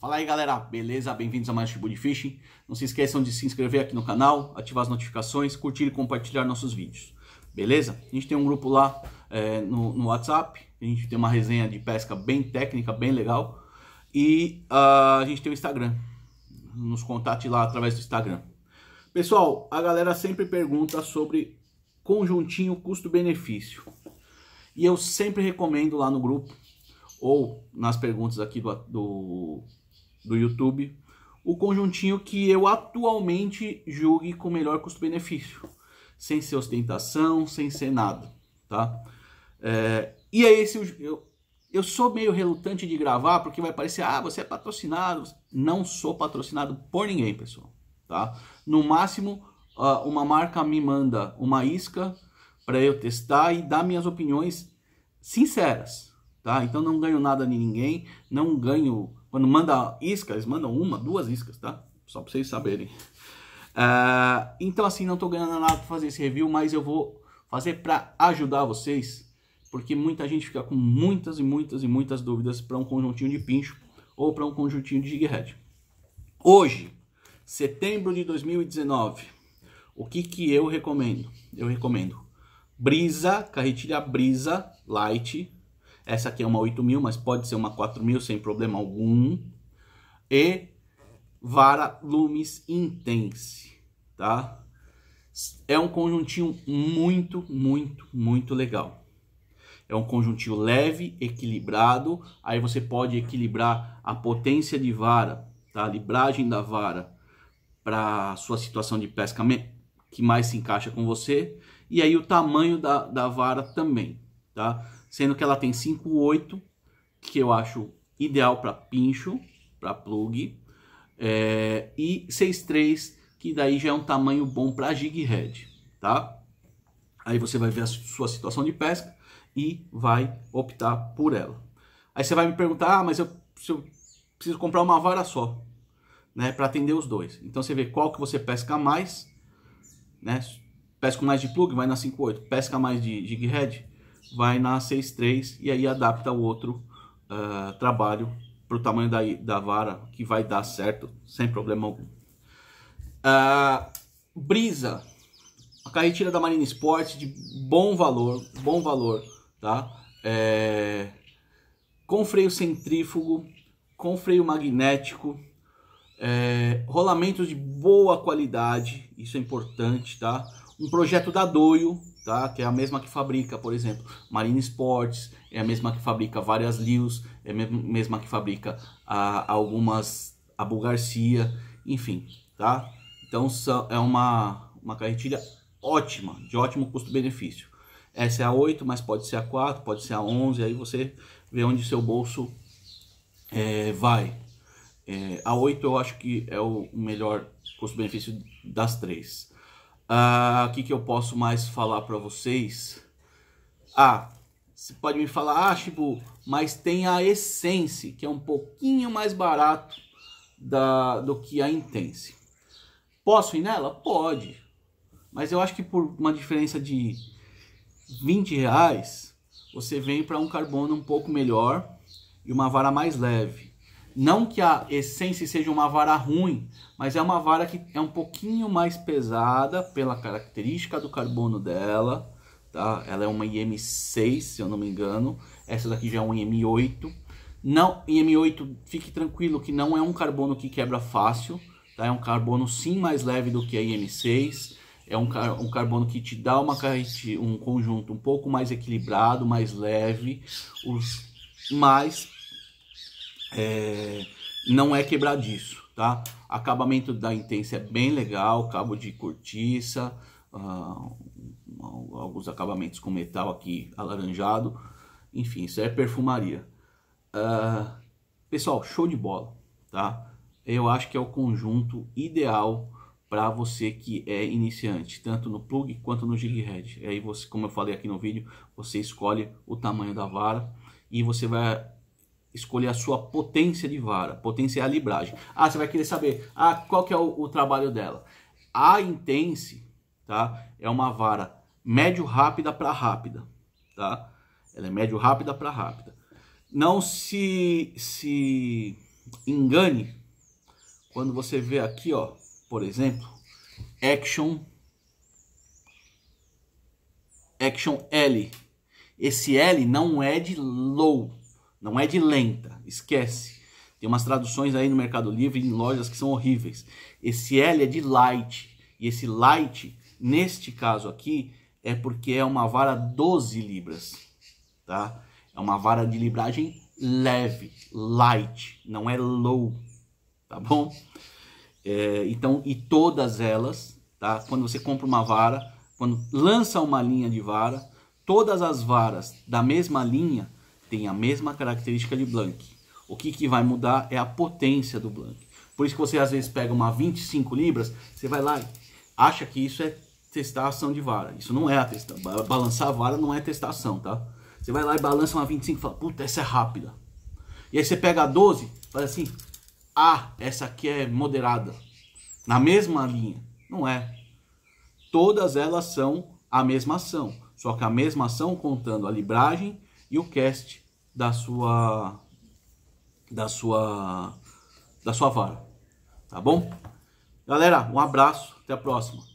Fala aí galera, beleza? Bem-vindos a mais Tribu de Fishing. Não se esqueçam de se inscrever aqui no canal, ativar as notificações, curtir e compartilhar nossos vídeos, beleza? A gente tem um grupo lá é, no, no, WhatsApp, a gente tem uma resenha de pesca bem técnica, bem legal. E uh, a gente tem o Instagram, nos contate lá através do Instagram. Pessoal, a galera sempre pergunta sobre conjuntinho custo-benefício. E eu sempre recomendo lá no grupo ou nas perguntas aqui do, do do YouTube, o conjuntinho que eu atualmente julgue com melhor custo-benefício, sem ser ostentação, sem ser nada, tá? É, e é esse, eu, eu sou meio relutante de gravar, porque vai parecer, ah, você é patrocinado. Não sou patrocinado por ninguém, pessoal, tá? No máximo, uma marca me manda uma isca para eu testar e dar minhas opiniões sinceras, tá? Então não ganho nada de ninguém, não ganho quando manda isca, eles mandam uma, duas iscas, tá? Só pra vocês saberem. Uh, então, assim, não tô ganhando nada pra fazer esse review, mas eu vou fazer para ajudar vocês, porque muita gente fica com muitas e muitas e muitas dúvidas para um conjuntinho de pincho ou para um conjuntinho de jighead. Hoje, setembro de 2019, o que que eu recomendo? Eu recomendo brisa, carretilha brisa light, essa aqui é uma 8000, mas pode ser uma 4000 sem problema algum. E vara Lumis Intense, tá? É um conjuntinho muito, muito, muito legal. É um conjuntinho leve, equilibrado. Aí você pode equilibrar a potência de vara, tá? a libragem da vara para sua situação de pesca que mais se encaixa com você. E aí o tamanho da, da vara também, tá? sendo que ela tem 5.8, que eu acho ideal para pincho, para plug, é, e 6.3, que daí já é um tamanho bom para jig head, tá? Aí você vai ver a sua situação de pesca e vai optar por ela. Aí você vai me perguntar, ah, mas eu, eu preciso comprar uma vara só, né, para atender os dois. Então você vê qual que você pesca mais, né? Pesca mais de plug, vai na 5.8. Pesca mais de jig head, vai na 6.3 e aí adapta o outro uh, trabalho para o tamanho da, da vara, que vai dar certo, sem problema algum. Uh, brisa, a carretilha da Marina Sport de bom valor, bom valor, tá? É, com freio centrífugo, com freio magnético, é, rolamentos de boa qualidade, isso é importante, tá? um projeto da Doio, tá? que é a mesma que fabrica, por exemplo, Marine Sports, é a mesma que fabrica várias Lios, é a mesma que fabrica a, algumas, a Garcia, enfim, tá? Então é uma, uma carretilha ótima, de ótimo custo-benefício. Essa é a 8, mas pode ser a 4, pode ser a 11, aí você vê onde seu bolso é, vai. É, a 8 eu acho que é o melhor custo-benefício das três. Ah, o que, que eu posso mais falar para vocês? Ah, você pode me falar, ah, Chibu, mas tem a Essence, que é um pouquinho mais barato da, do que a Intense. Posso ir nela? Pode. Mas eu acho que por uma diferença de 20 reais, você vem para um carbono um pouco melhor e uma vara mais leve. Não que a essência seja uma vara ruim, mas é uma vara que é um pouquinho mais pesada pela característica do carbono dela. Tá? Ela é uma IM6, se eu não me engano. Essa daqui já é um IM8. Não, IM8, fique tranquilo que não é um carbono que quebra fácil. Tá? É um carbono sim mais leve do que a IM6. É um, car um carbono que te dá uma um conjunto um pouco mais equilibrado, mais leve, os mais é, não é quebradiço, tá? Acabamento da intensa é bem legal, cabo de cortiça, uh, alguns acabamentos com metal aqui alaranjado, enfim, isso é perfumaria. Uh, pessoal, show de bola, tá? Eu acho que é o conjunto ideal para você que é iniciante, tanto no plug quanto no jig head. Aí você, como eu falei aqui no vídeo, você escolhe o tamanho da vara e você vai escolher a sua potência de vara, potência é a libragem. Ah, você vai querer saber ah, qual que é o, o trabalho dela. A Intense tá, é uma vara médio rápida para rápida. Tá? Ela é médio rápida para rápida. Não se, se engane quando você vê aqui, ó, por exemplo, Action Action L. Esse L não é de low, não é de lenta, esquece. Tem umas traduções aí no Mercado Livre, em lojas que são horríveis. Esse L é de light. E esse light, neste caso aqui, é porque é uma vara 12 libras, tá? É uma vara de libragem leve, light, não é low, tá bom? É, então, e todas elas, tá? Quando você compra uma vara, quando lança uma linha de vara, todas as varas da mesma linha tem a mesma característica de blank O que, que vai mudar é a potência do blank Por isso que você às vezes pega uma 25 libras, você vai lá e acha que isso é testar a ação de vara. Isso não é a testa, balançar a vara não é testar a ação, tá? Você vai lá e balança uma 25 e fala, puta, essa é rápida. E aí você pega a 12, fala assim, ah, essa aqui é moderada. Na mesma linha. Não é. Todas elas são a mesma ação. Só que a mesma ação contando a libragem e o cast da sua da sua da sua vara. Tá bom? Galera, um abraço, até a próxima.